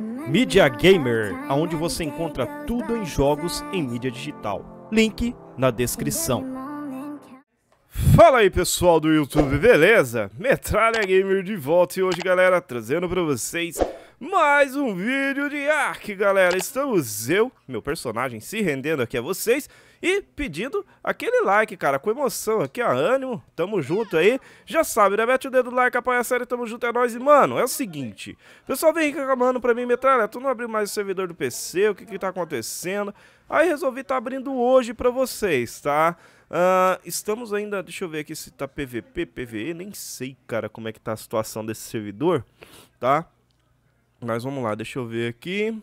Media Gamer, aonde você encontra tudo em jogos em mídia digital. Link na descrição. Fala aí pessoal do YouTube, beleza? Metralha Gamer de volta e hoje galera, trazendo pra vocês mais um vídeo de Ark galera. Estamos eu, meu personagem, se rendendo aqui a vocês e pedindo aquele like, cara, com emoção aqui, ó, ânimo, tamo junto aí. Já sabe, né? Mete o dedo no like, apoia a série, tamo junto, é nóis. E, mano, é o seguinte, pessoal vem reclamando pra mim, metralha, tu não abriu mais o servidor do PC, o que que tá acontecendo? Aí resolvi tá abrindo hoje pra vocês, tá? Uh, estamos ainda, deixa eu ver aqui se tá PVP, PVE, nem sei, cara, como é que tá a situação desse servidor, tá? Mas vamos lá, deixa eu ver aqui.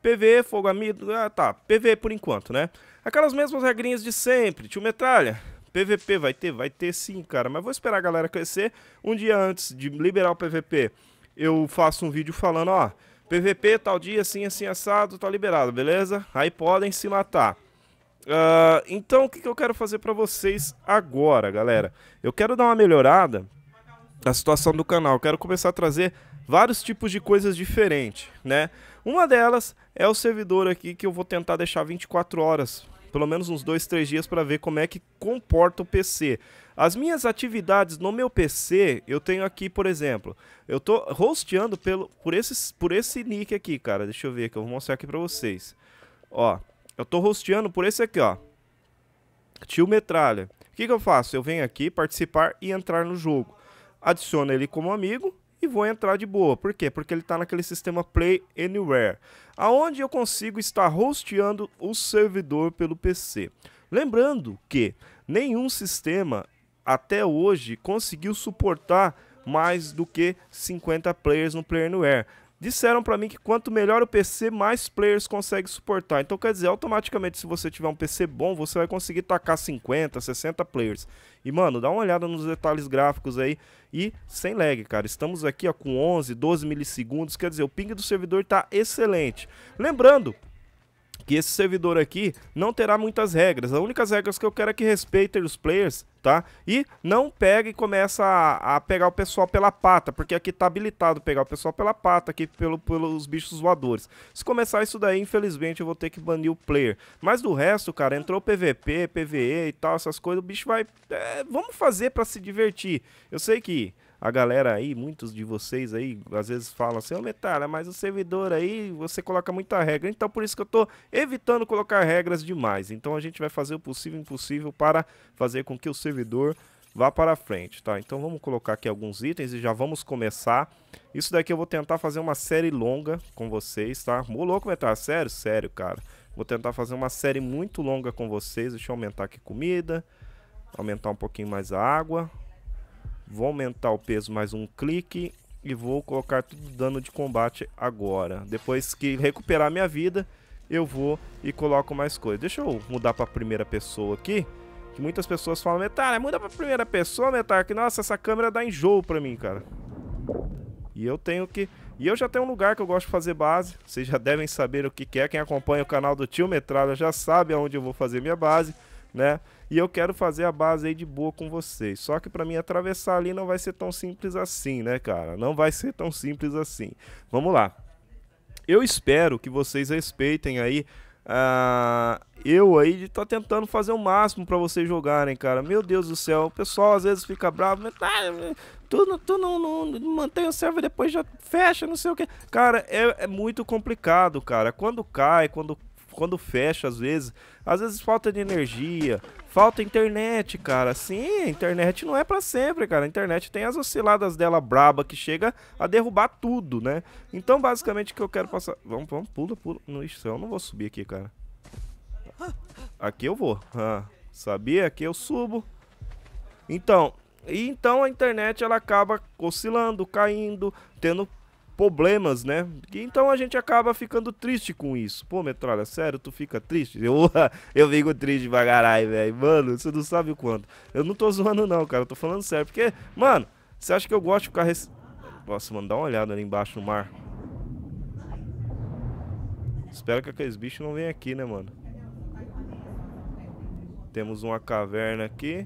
Pv, fogo amigo, ah, tá, Pv por enquanto, né? Aquelas mesmas regrinhas de sempre. Tio Metralha, PVP vai ter? Vai ter sim, cara. Mas vou esperar a galera crescer. Um dia antes de liberar o PVP, eu faço um vídeo falando, ó... PVP tal dia, assim, assim, assado, tá liberado, beleza? Aí podem se matar. Uh, então, o que, que eu quero fazer pra vocês agora, galera? Eu quero dar uma melhorada na situação do canal. Eu quero começar a trazer vários tipos de coisas diferentes, né? Uma delas é o servidor aqui que eu vou tentar deixar 24 horas pelo menos uns dois, três dias para ver como é que comporta o PC. As minhas atividades no meu PC, eu tenho aqui, por exemplo, eu tô hosteando pelo, por, esses, por esse nick aqui, cara. Deixa eu ver que eu vou mostrar aqui para vocês. Ó, eu tô hosteando por esse aqui, ó. Tio Metralha. O que, que eu faço? Eu venho aqui participar e entrar no jogo. Adiciono ele como amigo e vou entrar de boa. Por quê? Porque ele está naquele sistema Play Anywhere, aonde eu consigo estar hosteando o servidor pelo PC. Lembrando que nenhum sistema até hoje conseguiu suportar mais do que 50 players no Player Anywhere. Disseram para mim que quanto melhor o PC, mais players consegue suportar. Então quer dizer, automaticamente se você tiver um PC bom, você vai conseguir tacar 50, 60 players. E mano, dá uma olhada nos detalhes gráficos aí e sem lag, cara. Estamos aqui ó, com 11, 12 milissegundos, quer dizer, o ping do servidor tá excelente. Lembrando que esse servidor aqui não terá muitas regras. As únicas regras que eu quero é que respeitem os players, tá? E não pega e começa a, a, pegar o pessoal pela pata, porque aqui tá habilitado pegar o pessoal pela pata, aqui pelo, pelos bichos voadores. Se começar isso daí, infelizmente eu vou ter que banir o player. Mas do resto, cara, entrou PVP, PVE e tal, essas coisas, o bicho vai... É, vamos fazer para se divertir. Eu sei que a galera aí, muitos de vocês aí, às vezes falam assim, ô oh, mas o servidor aí, você coloca muita regra. Então por isso que eu tô evitando colocar regras demais. Então a gente vai fazer o possível e impossível para fazer com que o servidor vá para frente, tá? Então vamos colocar aqui alguns itens e já vamos começar. Isso daqui eu vou tentar fazer uma série longa com vocês, tá? Ô louco, Metalha, sério? Sério, cara. Vou tentar fazer uma série muito longa com vocês. Deixa eu aumentar aqui comida, aumentar um pouquinho mais a água. Vou aumentar o peso mais um clique e vou colocar tudo dano de combate agora. Depois que recuperar minha vida, eu vou e coloco mais coisa. Deixa eu mudar para primeira pessoa aqui. Que muitas pessoas falam, "Metal, né? muda para primeira pessoa, metal". que nossa, essa câmera dá enjoo para mim, cara. E eu tenho que... E eu já tenho um lugar que eu gosto de fazer base. Vocês já devem saber o que é. Quem acompanha o canal do Tio Metralha já sabe aonde eu vou fazer minha base né? E eu quero fazer a base aí de boa com vocês. Só que para mim atravessar ali não vai ser tão simples assim, né, cara? Não vai ser tão simples assim. Vamos lá. Eu espero que vocês respeitem aí ah, eu aí tô tá tentando fazer o máximo para vocês jogarem, cara. Meu Deus do céu, o pessoal às vezes fica bravo, mas ah, tu, tu não, não, não, mantém o server depois já fecha, não sei o que. Cara, é, é muito complicado, cara. Quando cai, quando quando fecha, às vezes, às vezes falta de energia, falta internet, cara. Sim, a internet não é para sempre, cara. A internet tem as osciladas dela braba que chega a derrubar tudo, né? Então, basicamente, o que eu quero passar. Vamos, vamos, pula, pula. No eu não vou subir aqui, cara. Aqui eu vou. Ah, sabia? Aqui eu subo. Então, e então a internet ela acaba oscilando, caindo, tendo problemas, né? então a gente acaba ficando triste com isso. Pô, Metralha, sério, tu fica triste? Eu, eu fico triste pra caralho, velho. Mano, você não sabe o quanto. Eu não tô zoando, não, cara. Eu tô falando sério. Porque, mano, você acha que eu gosto de ficar. Rec... Nossa, mano, dá uma olhada ali embaixo no mar. Espero que aqueles bichos não venham aqui, né, mano? Temos uma caverna aqui.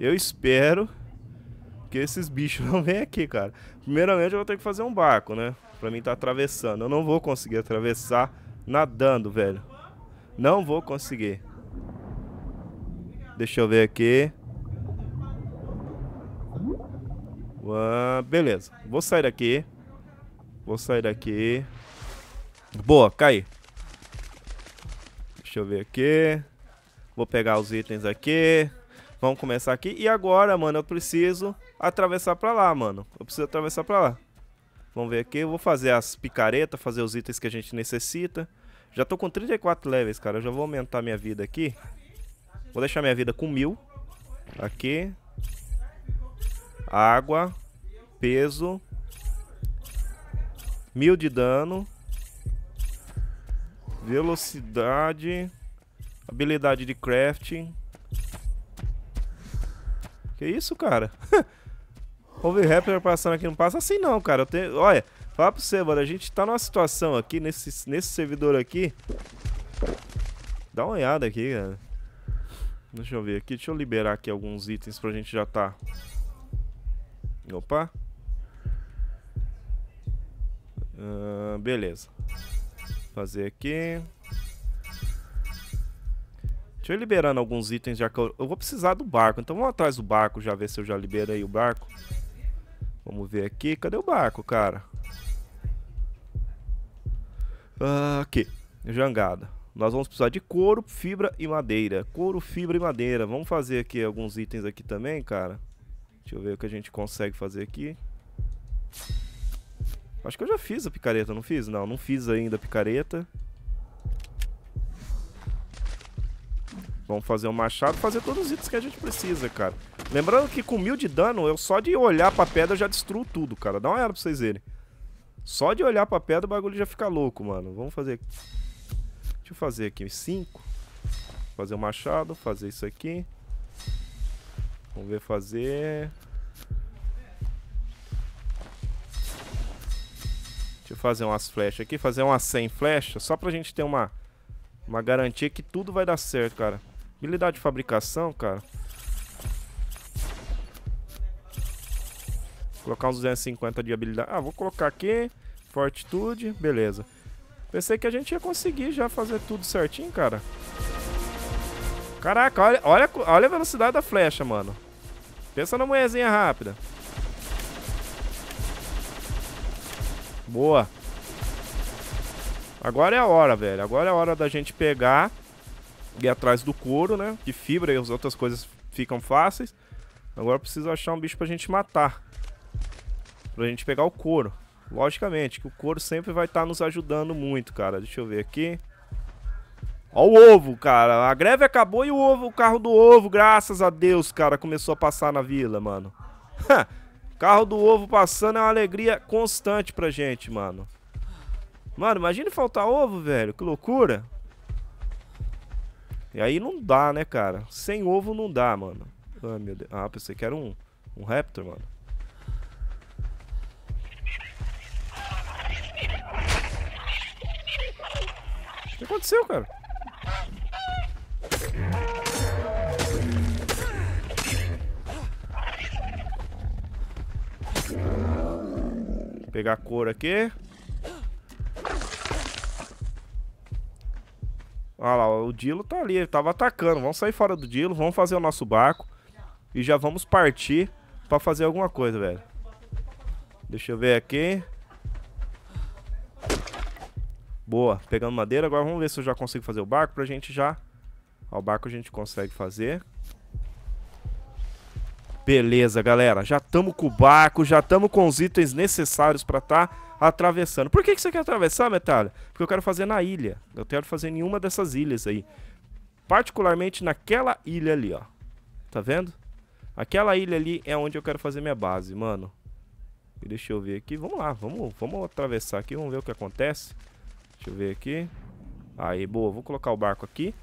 Eu espero porque esses bichos não vêm aqui, cara. Primeiramente eu vou ter que fazer um barco, né? Pra mim tá atravessando. Eu não vou conseguir atravessar nadando, velho. Não vou conseguir. Deixa eu ver aqui. Uh, beleza. Vou sair daqui. Vou sair daqui. Boa, cai. Deixa eu ver aqui. Vou pegar os itens aqui. Vamos começar aqui. E agora, mano, eu preciso atravessar pra lá, mano. Eu preciso atravessar pra lá. Vamos ver aqui. Eu vou fazer as picaretas, fazer os itens que a gente necessita. Já tô com 34 levels, cara. Eu já vou aumentar minha vida aqui. Vou deixar minha vida com mil. Aqui. Água. Peso. Mil de dano. Velocidade. Habilidade de crafting. Que isso, cara? ouvir rapper passando aqui não passa assim não, cara. Eu tenho... Olha, fala pra você, mano. A gente tá numa situação aqui, nesse, nesse servidor aqui. Dá uma olhada aqui, cara. Deixa eu ver aqui. Deixa eu liberar aqui alguns itens pra gente já tá... Opa. Uh, beleza. Fazer aqui. Deixa eu ir liberando alguns itens já que eu, eu vou precisar do barco. Então vamos atrás do barco já ver se eu já liberei o barco. Vamos ver aqui. Cadê o barco, cara? Ah, aqui. Jangada. Nós vamos precisar de couro, fibra e madeira. Couro, fibra e madeira. Vamos fazer aqui alguns itens aqui também, cara. Deixa eu ver o que a gente consegue fazer aqui. Acho que eu já fiz a picareta, não fiz? Não, não fiz ainda a picareta. Vamos fazer o um machado, fazer todos os itens que a gente precisa, cara. Lembrando que com mil de dano, eu só de olhar pra pedra já destruo tudo, cara. Dá uma olhada pra vocês verem. Só de olhar pra pedra o bagulho já fica louco, mano. Vamos fazer Deixa eu fazer aqui cinco. Fazer o um machado, fazer isso aqui. Vamos ver fazer... Deixa eu fazer umas flechas aqui, fazer umas 100 flechas, só pra gente ter uma, uma garantia que tudo vai dar certo, cara. Habilidade de fabricação, cara. Vou colocar uns 250 de habilidade. Ah, vou colocar aqui. Fortitude, beleza. Pensei que a gente ia conseguir já fazer tudo certinho, cara. Caraca, olha, olha, olha a velocidade da flecha, mano. Pensa na moezinha rápida. Boa. Agora é a hora, velho. Agora é a hora da gente pegar ir atrás do couro, né? De fibra e as outras coisas ficam fáceis. Agora preciso achar um bicho pra gente matar. Pra gente pegar o couro. Logicamente, que o couro sempre vai estar tá nos ajudando muito, cara. Deixa eu ver aqui. Ó o ovo, cara. A greve acabou e o ovo, o carro do ovo, graças a Deus, cara, começou a passar na vila, mano. carro do ovo passando é uma alegria constante pra gente, mano. Mano, imagina faltar ovo, velho. Que loucura. E aí não dá, né, cara? Sem ovo não dá, mano. Ai, meu Deus. Ah, pensei que era um, um Raptor, mano. O que aconteceu, cara? Pegar a cor aqui. Olha lá, o Dilo tá ali, ele tava atacando. Vamos sair fora do Dilo, vamos fazer o nosso barco. E já vamos partir pra fazer alguma coisa, velho. Deixa eu ver aqui. Boa, pegando madeira. Agora vamos ver se eu já consigo fazer o barco pra gente já... Ó, o barco a gente consegue fazer. Beleza, galera. Já tamo com o barco, já tamo com os itens necessários pra tá atravessando. Por que, que você quer atravessar, Metalha? Porque eu quero fazer na ilha. Eu quero fazer em uma dessas ilhas aí. Particularmente naquela ilha ali, ó. Tá vendo? Aquela ilha ali é onde eu quero fazer minha base, mano. E deixa eu ver aqui. Vamos lá, vamos, vamos atravessar aqui, vamos ver o que acontece. Deixa eu ver aqui. Aí, boa, vou colocar o barco aqui.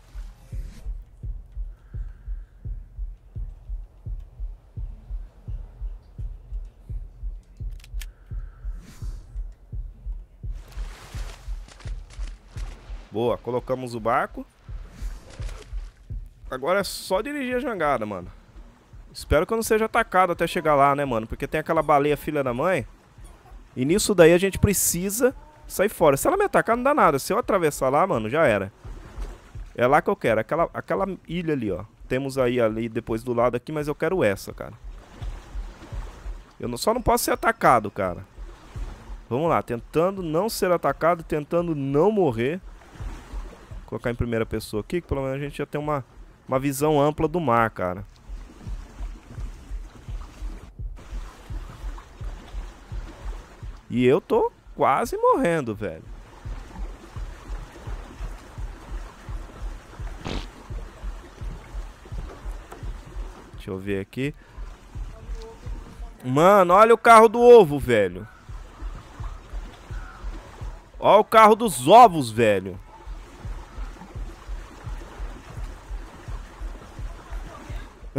Boa, colocamos o barco. Agora é só dirigir a jangada, mano. Espero que eu não seja atacado até chegar lá, né, mano? Porque tem aquela baleia filha da mãe. E nisso daí a gente precisa sair fora. Se ela me atacar, não dá nada. Se eu atravessar lá, mano, já era. É lá que eu quero. Aquela, aquela ilha ali, ó. Temos aí ali depois do lado aqui, mas eu quero essa, cara. Eu não, só não posso ser atacado, cara. Vamos lá. Tentando não ser atacado, tentando não morrer. Colocar em primeira pessoa aqui, que pelo menos a gente já tem uma, uma visão ampla do mar, cara. E eu tô quase morrendo, velho. Deixa eu ver aqui. Mano, olha o carro do ovo, velho. Olha o carro dos ovos, velho.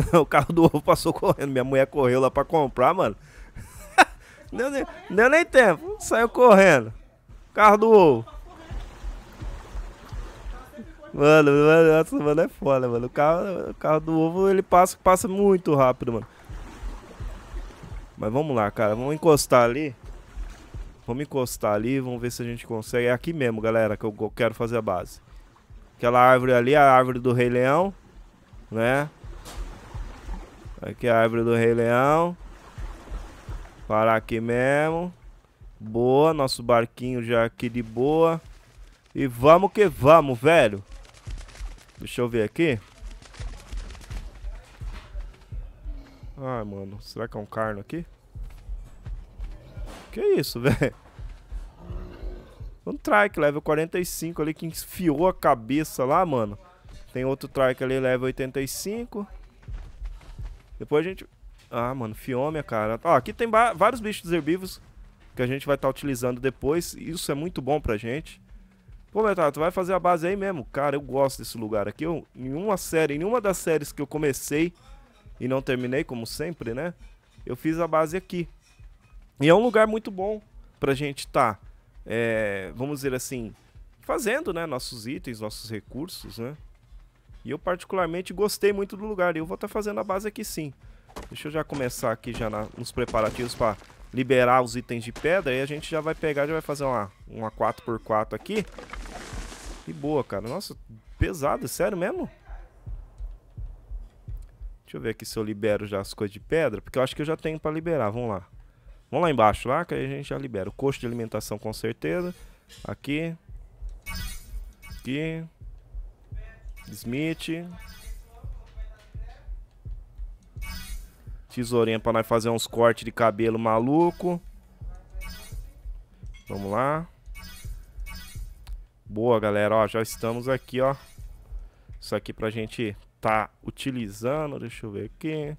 o carro do ovo passou correndo. Minha mulher correu lá pra comprar, mano. deu, nem, deu nem tempo. Saiu correndo. Carro do ovo. Mano, mano, nossa, mano, é foda, mano. O carro, o carro do ovo, ele passa, passa muito rápido, mano. Mas vamos lá, cara. Vamos encostar ali. Vamos encostar ali, vamos ver se a gente consegue. É aqui mesmo, galera, que eu quero fazer a base. Aquela árvore ali, a árvore do Rei Leão, né? Aqui é a árvore do Rei Leão. Parar aqui mesmo. Boa, nosso barquinho já aqui de boa. E vamos que vamos, velho. Deixa eu ver aqui. Ai, mano. Será que é um carno aqui? Que isso, velho? Um trike, level 45 ali, que enfiou a cabeça lá, mano. Tem outro trike ali, level 85. Depois a gente... Ah, mano, fiômia, cara. Ó, aqui tem vários bichos herbívoros que a gente vai estar tá utilizando depois. Isso é muito bom pra gente. Pô, Metal, tu vai fazer a base aí mesmo? Cara, eu gosto desse lugar aqui. Eu, em uma série, em uma das séries que eu comecei e não terminei, como sempre, né? Eu fiz a base aqui. E é um lugar muito bom pra gente estar, tá, é, vamos dizer assim, fazendo, né? Nossos itens, nossos recursos, né? E eu particularmente gostei muito do lugar. E eu vou estar tá fazendo a base aqui sim. Deixa eu já começar aqui já na, nos preparativos para liberar os itens de pedra. E a gente já vai pegar, já vai fazer uma, uma 4x4 aqui. E boa, cara. Nossa, pesado. Sério mesmo? Deixa eu ver aqui se eu libero já as coisas de pedra. Porque eu acho que eu já tenho para liberar. Vamos lá. Vamos lá embaixo lá, que aí a gente já libera. O coxo de alimentação com certeza. Aqui. Aqui. Smith. Tesourinha pra nós fazer uns cortes de cabelo maluco. Vamos lá. Boa, galera. Ó, já estamos aqui, ó. Isso aqui pra gente tá utilizando. Deixa eu ver aqui.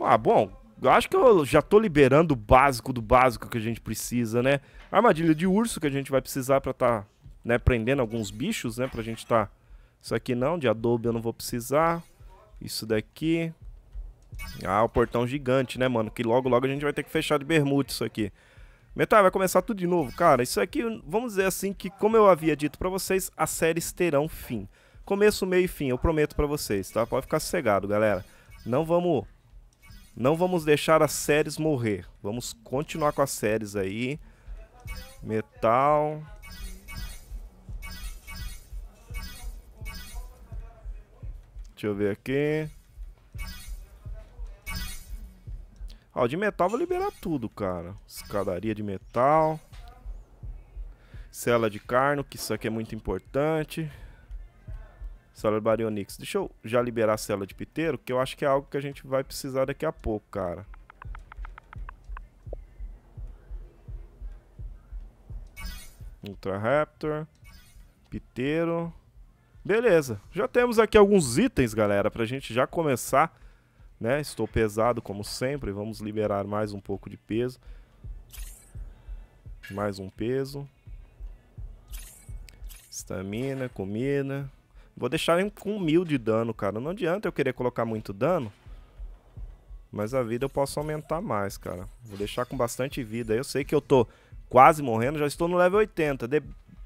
Ah, bom. Eu acho que eu já tô liberando o básico do básico que a gente precisa, né? Armadilha de urso que a gente vai precisar pra tá né, prendendo alguns bichos, né, pra gente tá... Isso aqui não, de adobe eu não vou precisar. Isso daqui. Ah, o portão gigante, né, mano? Que logo, logo a gente vai ter que fechar de bermuda isso aqui. Metal, vai começar tudo de novo. Cara, isso aqui, vamos dizer assim, que como eu havia dito pra vocês, as séries terão fim. Começo, meio e fim, eu prometo pra vocês, tá? Pode ficar cegado galera. Não vamos... Não vamos deixar as séries morrer. Vamos continuar com as séries aí. Metal... Deixa eu ver aqui. Ó, de metal vai liberar tudo, cara. Escadaria de metal. Cela de carno, que isso aqui é muito importante. Cela de Baryonyx. Deixa eu já liberar a cela de piteiro, que eu acho que é algo que a gente vai precisar daqui a pouco, cara. Ultra Raptor. Piteiro. Beleza. Já temos aqui alguns itens, galera, pra gente já começar. Né? Estou pesado, como sempre. Vamos liberar mais um pouco de peso. Mais um peso. Estamina, comida. Vou deixar ele com mil de dano, cara. Não adianta eu querer colocar muito dano. Mas a vida eu posso aumentar mais, cara. Vou deixar com bastante vida. Eu sei que eu tô quase morrendo. Já estou no level 80. De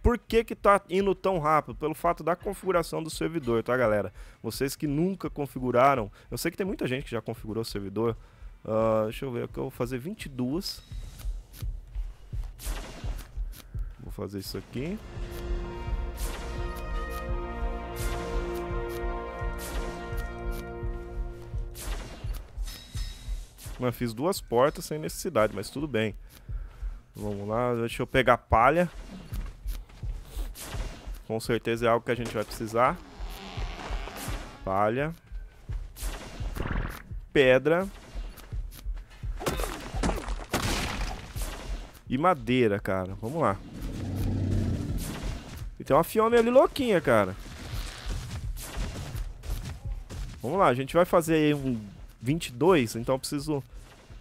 por que que tá indo tão rápido? Pelo fato da configuração do servidor, tá galera? Vocês que nunca configuraram, eu sei que tem muita gente que já configurou o servidor. Uh, deixa eu ver, aqui eu vou fazer 22. Vou fazer isso aqui. Mas fiz duas portas sem necessidade, mas tudo bem. Vamos lá, deixa eu pegar palha. Com certeza é algo que a gente vai precisar. Palha. Pedra. E madeira, cara. Vamos lá. E tem uma Fiona ali louquinha, cara. Vamos lá, a gente vai fazer um 22, então eu preciso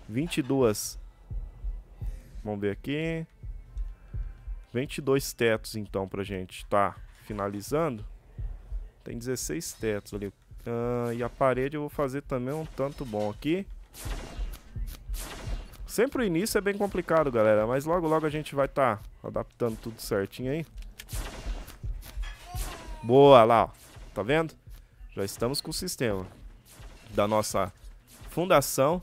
22. Vamos ver aqui. 22 tetos, então, pra gente tá finalizando. Tem 16 tetos ali. Ah, e a parede eu vou fazer também um tanto bom aqui. Sempre o início é bem complicado, galera. Mas logo, logo a gente vai estar tá adaptando tudo certinho aí. Boa, lá, ó. Tá vendo? Já estamos com o sistema da nossa fundação.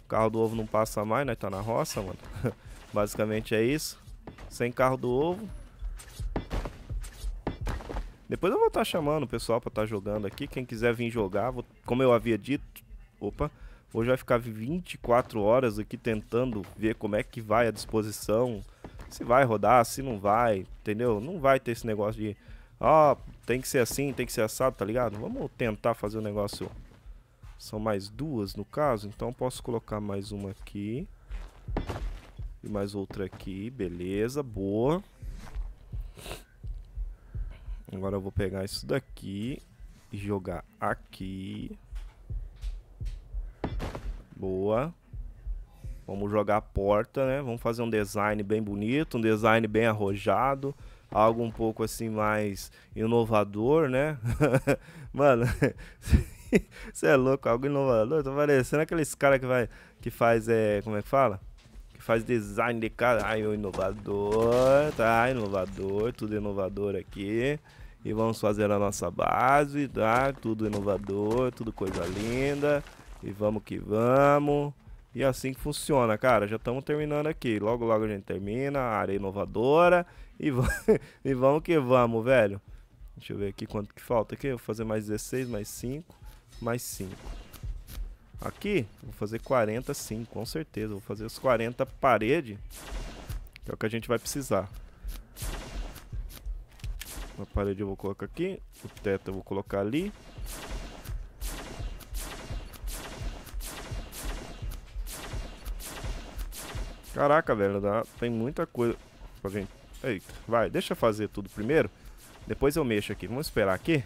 O carro do ovo não passa mais, né? Tá na roça, mano. Basicamente é isso. Sem carro do ovo. Depois eu vou estar tá chamando o pessoal para estar tá jogando aqui. Quem quiser vir jogar, vou... como eu havia dito, opa, hoje vai ficar 24 horas aqui tentando ver como é que vai a disposição, se vai rodar, se não vai, entendeu? Não vai ter esse negócio de, ó, oh, tem que ser assim, tem que ser assado, tá ligado? Vamos tentar fazer o um negócio. São mais duas no caso, então posso colocar mais uma aqui. E mais outra aqui, beleza, boa. Agora eu vou pegar isso daqui e jogar aqui. Boa. Vamos jogar a porta, né? Vamos fazer um design bem bonito, um design bem arrojado. Algo um pouco assim mais inovador, né? Mano, você é louco, algo inovador. Tô parecendo aqueles caras que, vai, que faz, é, como é que fala? faz design de caralho, inovador, tá? Inovador, tudo inovador aqui. E vamos fazer a nossa base, tá? Tudo inovador, tudo coisa linda. E vamos que vamos. E é assim que funciona, cara. Já estamos terminando aqui. Logo, logo a gente termina. A área inovadora. E, e vamos que vamos, velho. Deixa eu ver aqui quanto que falta aqui. Vou fazer mais 16, mais 5, mais 5. Aqui, vou fazer 40 sim, com certeza. Vou fazer os 40 parede, que é o que a gente vai precisar. A parede eu vou colocar aqui, o teto eu vou colocar ali. Caraca, velho, dá, tem muita coisa pra gente... Eita, vai, deixa eu fazer tudo primeiro, depois eu mexo aqui. Vamos esperar aqui.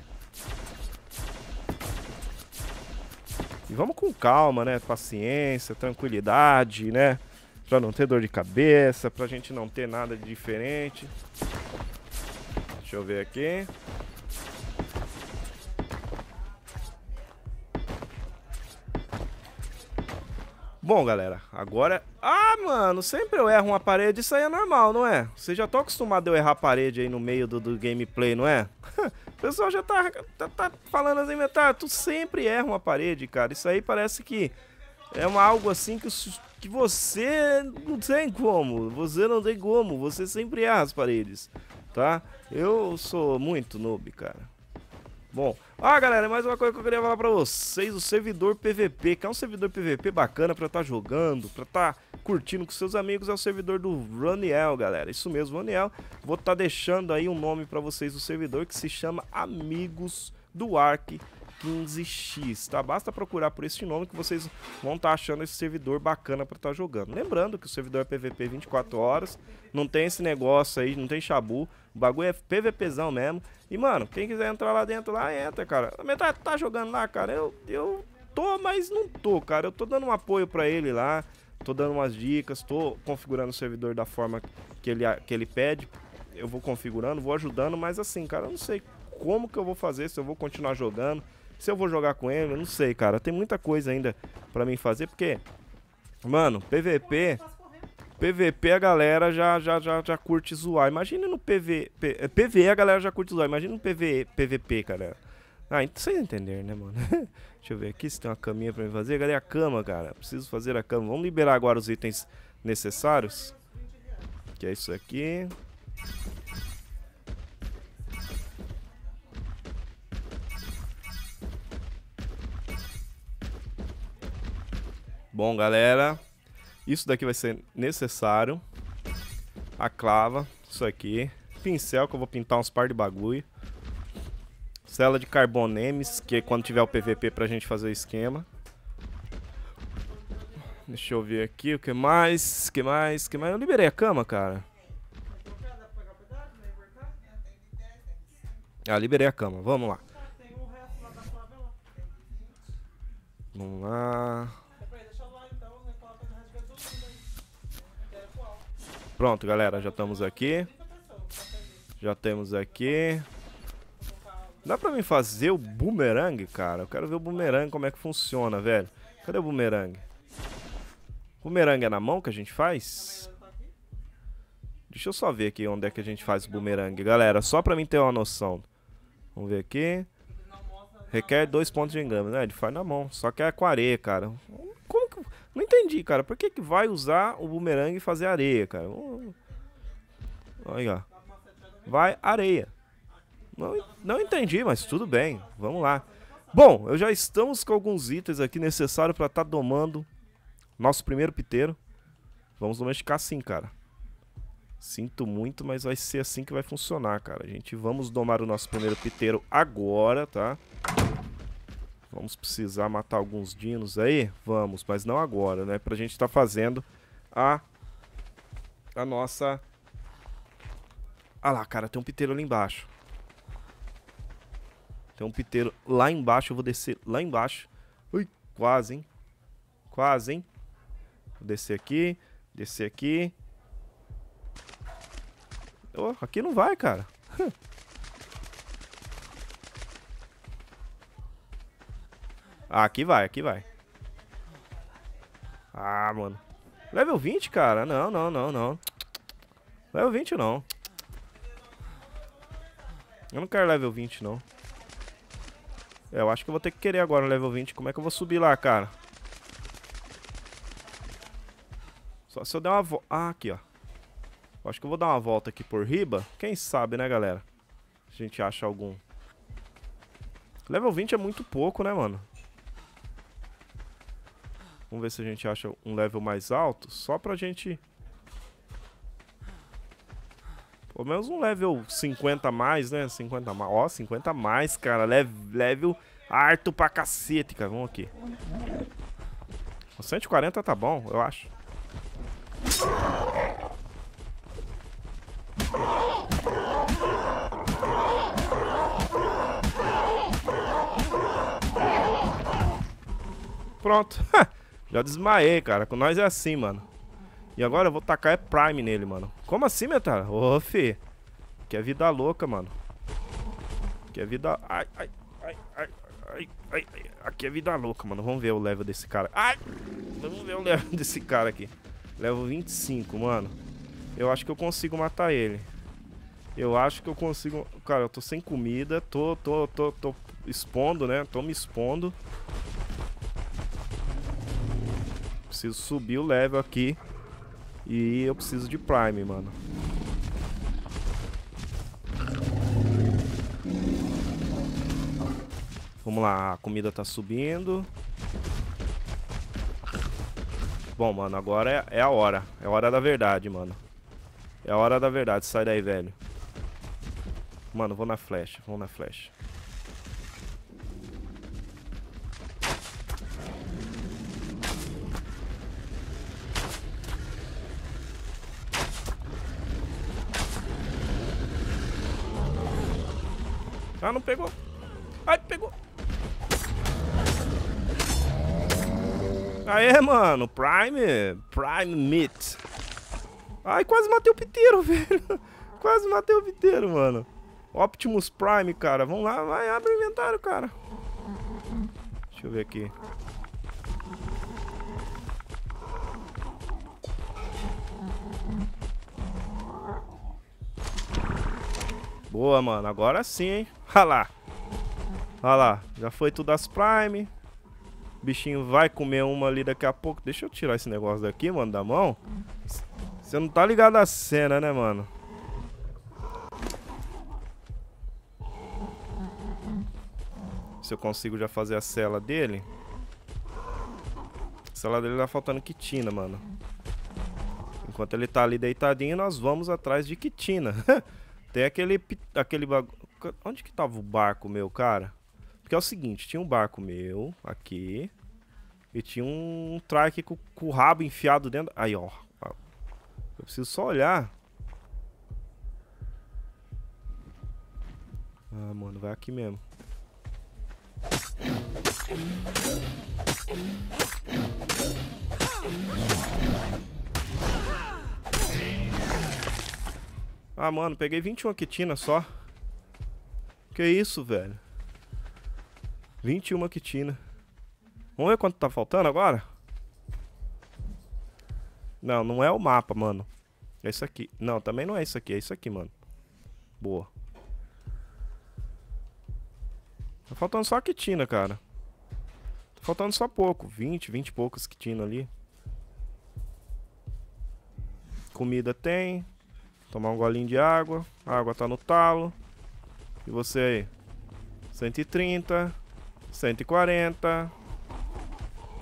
E vamos com calma, né? Paciência, tranquilidade, né? Pra não ter dor de cabeça, pra gente não ter nada de diferente. Deixa eu ver aqui. Bom, galera, agora... Ah, mano, sempre eu erro uma parede, isso aí é normal, não é? Você já tá acostumado a eu errar a parede aí no meio do, do gameplay, não é? O pessoal já tá, tá, tá falando assim, tá, tu sempre erra uma parede, cara. Isso aí parece que é uma, algo assim que, que você não tem como. Você não tem como. Você sempre erra as paredes, tá? Eu sou muito noob, cara. Bom, ah galera, mais uma coisa que eu queria falar pra vocês, o servidor PVP, que é um servidor PVP bacana pra estar tá jogando, pra estar tá curtindo com seus amigos, é o servidor do Raniel, galera, isso mesmo, Raniel, vou estar tá deixando aí um nome pra vocês do servidor que se chama Amigos do Ark 15x, tá? Basta procurar por esse nome que vocês vão estar tá achando esse servidor bacana para estar tá jogando. Lembrando que o servidor é PVP 24 horas, não tem esse negócio aí, não tem chabu, o bagulho é PVPzão mesmo. E, mano, quem quiser entrar lá dentro, lá entra, cara. A metade tá, tá jogando lá, cara, eu, eu tô, mas não tô, cara. Eu tô dando um apoio para ele lá, tô dando umas dicas, tô configurando o servidor da forma que ele, que ele pede. Eu vou configurando, vou ajudando, mas assim, cara, eu não sei como que eu vou fazer, se eu vou continuar jogando, se eu vou jogar com ele, eu não sei, cara. Tem muita coisa ainda pra mim fazer, porque... Mano, PVP... PVP a galera já, já, já, já curte zoar. Imagina no PV, P, PVE é, a galera já curte zoar. Imagina no PV, PVP, cara Ah, então vocês entenderam, né, mano? Deixa eu ver aqui se tem uma caminha pra mim fazer. Cadê a cama, cara? Preciso fazer a cama. Vamos liberar agora os itens necessários. Que é isso aqui. Bom, galera, isso daqui vai ser necessário. A clava, isso aqui. Pincel, que eu vou pintar uns par de bagulho. Cela de carbonemes, que é quando tiver o PVP pra gente fazer o esquema. Deixa eu ver aqui, o que mais, o que mais, o que mais. Eu liberei a cama, cara. Ah, liberei a cama, vamos lá. Vamos lá. Pronto, galera, já estamos aqui. Já temos aqui. Dá pra mim fazer o boomerang, cara? Eu quero ver o boomerang, como é que funciona, velho. Cadê o boomerang? Boomerang é na mão que a gente faz? Deixa eu só ver aqui onde é que a gente faz o boomerang. Galera, só pra mim ter uma noção. Vamos ver aqui. Requer dois pontos de engano, né? Ele faz na mão. Só que é com areia, cara entendi, cara. Por que, que vai usar o bumerangue e fazer areia, cara? Aí, ó. Vai areia. Não, não entendi, mas tudo bem. Vamos lá. Bom, eu já estamos com alguns itens aqui necessários para estar tá domando nosso primeiro piteiro. Vamos domesticar sim, cara. Sinto muito, mas vai ser assim que vai funcionar, cara. A gente vamos domar o nosso primeiro piteiro agora, tá? Vamos precisar matar alguns dinos aí? Vamos, mas não agora, né? Pra gente estar tá fazendo a... A nossa... Ah lá, cara, tem um piteiro ali embaixo. Tem um piteiro lá embaixo, eu vou descer lá embaixo. Ui, quase, hein? Quase, hein? Vou descer aqui, descer aqui. Oh, aqui não vai, cara. Ah, aqui vai, aqui vai. Ah, mano. Level 20, cara? Não, não, não, não. Level 20 não. Eu não quero level 20, não. É, eu acho que eu vou ter que querer agora level 20. Como é que eu vou subir lá, cara? Só se eu der uma volta... Ah, aqui, ó. Eu acho que eu vou dar uma volta aqui por riba. Quem sabe, né, galera? Se a gente acha algum. Level 20 é muito pouco, né, mano? Vamos ver se a gente acha um level mais alto, só pra gente... Pelo menos um level 50 a mais, né? 50 a mais. Ó, 50 a mais, cara. level harto pra cacete, cara. Vamos aqui. 140 tá bom, eu acho. Pronto. Já desmaiei, cara. Com nós é assim, mano. E agora eu vou tacar é Prime nele, mano. Como assim, Metal? Ô, fi. Que é vida louca, mano. Que é vida... Ai, ai, ai, ai, ai, ai. Aqui é vida louca, mano. Vamos ver o level desse cara. Ai! Vamos ver o level desse cara aqui. Level 25, mano. Eu acho que eu consigo matar ele. Eu acho que eu consigo... Cara, eu tô sem comida. Tô, tô, tô, tô expondo, né? Tô me expondo. Preciso subir o level aqui. E eu preciso de Prime, mano. Vamos lá, a comida tá subindo. Bom, mano, agora é, é, a hora. É a hora da verdade, mano. É a hora da verdade. Sai daí, velho. Mano, vou na flecha. Vou na flecha. Ah, não pegou. Ai, pegou. Aê, mano. Prime. Prime Meat. Ai, quase matei o piteiro, velho. Quase matei o piteiro, mano. Optimus Prime, cara. Vamos lá, vai, abre o inventário, cara. Deixa eu ver aqui. Boa, mano. Agora sim, hein? Olha lá. Olha lá. Já foi tudo as Prime. O bichinho vai comer uma ali daqui a pouco. Deixa eu tirar esse negócio daqui, mano, da mão. Você não tá ligado à cena, né, mano? Se eu consigo já fazer a cela dele. A cela dele tá faltando quitina, mano. Enquanto ele tá ali deitadinho, nós vamos atrás de quitina. Tem aquele. aquele Onde que tava o barco meu, cara? Porque é o seguinte, tinha um barco meu aqui. E tinha um trike com, com o rabo enfiado dentro. Aí, ó. Eu preciso só olhar. Ah, mano, vai aqui mesmo. Ah, mano, peguei 21 quitina só. Que isso, velho. 21 quitina. Vamos ver quanto tá faltando agora? Não, não é o mapa, mano. É isso aqui. Não, também não é isso aqui. É isso aqui, mano. Boa. Tá faltando só a quitina, cara. Tá faltando só pouco. 20, 20 e poucos quitina ali. Comida tem. Tomar um golinho de água. A água tá no talo. E você aí? 130. 140.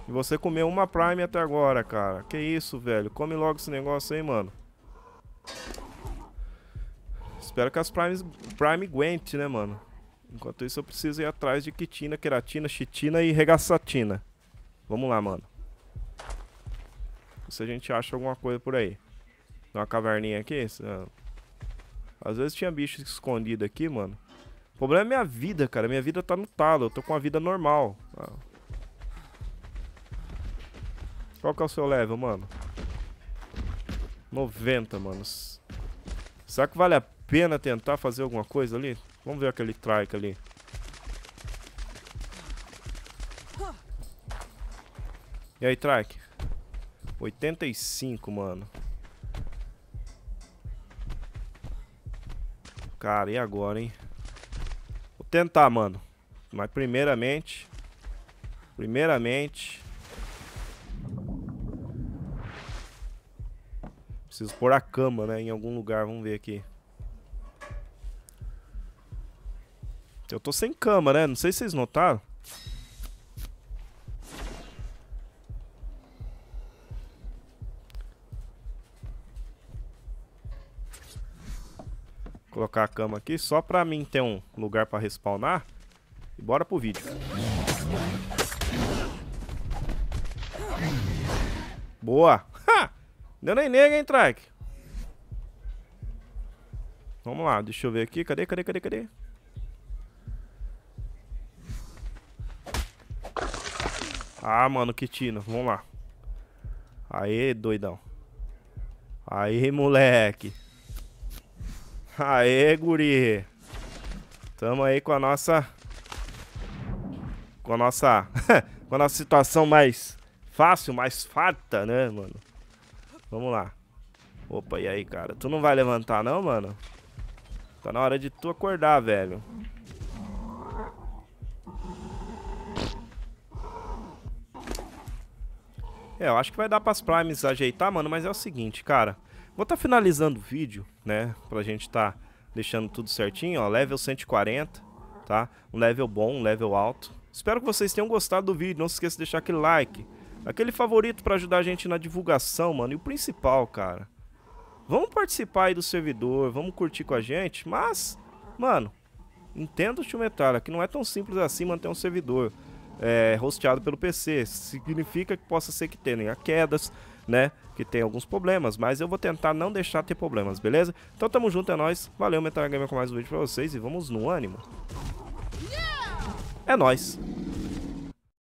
E você comeu uma Prime até agora, cara. Que isso, velho. Come logo esse negócio aí, mano. Espero que as Primes, Prime aguente, né, mano? Enquanto isso, eu preciso ir atrás de quitina, queratina, chitina e regaçatina. Vamos lá, mano. Se a gente acha alguma coisa por aí uma caverninha aqui. Né? Às vezes tinha bicho escondido aqui, mano. O problema é minha vida, cara. Minha vida tá no talo. Eu tô com uma vida normal. Ah. Qual que é o seu level, mano? 90, mano. Será que vale a pena tentar fazer alguma coisa ali? Vamos ver aquele trike ali. E aí, trike? 85, mano. Cara, e agora, hein? Vou tentar, mano. Mas primeiramente... Primeiramente... Preciso pôr a cama, né? Em algum lugar. Vamos ver aqui. Eu tô sem cama, né? Não sei se vocês notaram. Colocar a cama aqui só pra mim ter um lugar pra respawnar. E bora pro vídeo. Boa! Ha! Deu nem nega, hein, Trike? Vamos lá, deixa eu ver aqui. Cadê, cadê, cadê, cadê? Ah, mano, que tino. Vamos lá. Aê, doidão. Aí, moleque. Aê, guri. Tamo aí com a nossa... Com a nossa... com a nossa situação mais fácil, mais farta, né, mano? Vamos lá. Opa, e aí, cara? Tu não vai levantar, não, mano? Tá na hora de tu acordar, velho. É, eu acho que vai dar pras primes ajeitar, mano, mas é o seguinte, cara. Vou estar tá finalizando o vídeo, né? Pra gente estar tá deixando tudo certinho, ó. Level 140, tá? Um level bom, um level alto. Espero que vocês tenham gostado do vídeo. Não se esqueça de deixar aquele like. Aquele favorito pra ajudar a gente na divulgação, mano. E o principal, cara. Vamos participar aí do servidor, vamos curtir com a gente, mas, mano, entenda o tio Metalha, que não é tão simples assim manter um servidor é, hosteado pelo PC. Significa que possa ser que tenha quedas, né? Que tem alguns problemas, mas eu vou tentar não deixar ter problemas, beleza? Então tamo junto, é nóis. Valeu, Metal Gamer com mais um vídeo pra vocês e vamos no ânimo. É nóis.